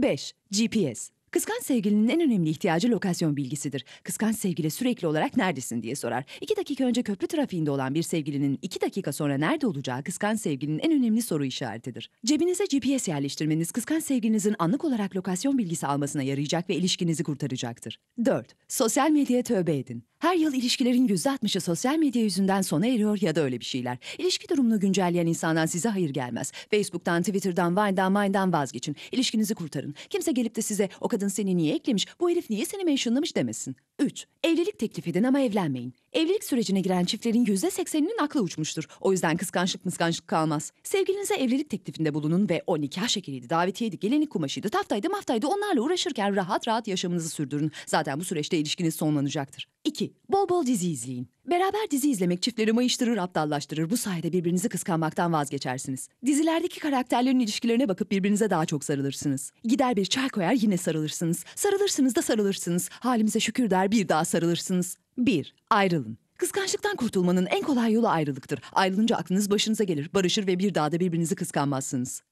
5. GPS Kıskanç sevgilinin en önemli ihtiyacı lokasyon bilgisidir. Kıskanç sevgili sürekli olarak neredesin diye sorar. İki dakika önce köprü trafiğinde olan bir sevgilinin iki dakika sonra nerede olacağı kıskanç sevgilinin en önemli soru işaretidir. Cebinize GPS yerleştirmeniz kıskanç sevgilinizin anlık olarak lokasyon bilgisi almasına yarayacak ve ilişkinizi kurtaracaktır. 4. Sosyal medyaya tövbe edin. Her yıl ilişkilerin %60'ı sosyal medya yüzünden sona eriyor ya da öyle bir şeyler. İlişki durumunu güncelleyen insandan size hayır gelmez. Facebook'tan, Twitter'dan, Vine'dan, Mine'dan vazgeçin. İlişkinizi kurtarın. Kimse gelip de size o kadar kadın seni niye eklemiş, bu herif niye seni mentionlamış demesin. 3. Evlilik teklif edin ama evlenmeyin. Evlilik sürecine giren çiftlerin yüzde sekseninin aklı uçmuştur. O yüzden kıskançlık mıskançlık kalmaz. Sevgilinize evlilik teklifinde bulunun ve o nikah şekeriydi, davetiyeydi, gelenik kumaşıydı, taftaydı, maftaydı onlarla uğraşırken rahat rahat yaşamınızı sürdürün. Zaten bu süreçte ilişkiniz sonlanacaktır. 2. Bol bol dizi izleyin. Beraber dizi izlemek çiftleri mayıştırır, aptallaştırır. Bu sayede birbirinizi kıskanmaktan vazgeçersiniz. Dizilerdeki karakterlerin ilişkilerine bakıp birbirinize daha çok sarılırsınız. Gider bir çay koyar yine sarılırsınız. Sarılırsınız da sarılırsınız. Halimize şükür der bir daha sarılırsınız. Bir, ayrılın. Kıskançlıktan kurtulmanın en kolay yolu ayrılıktır. Ayrılınca aklınız başınıza gelir, barışır ve bir daha da birbirinizi kıskanmazsınız.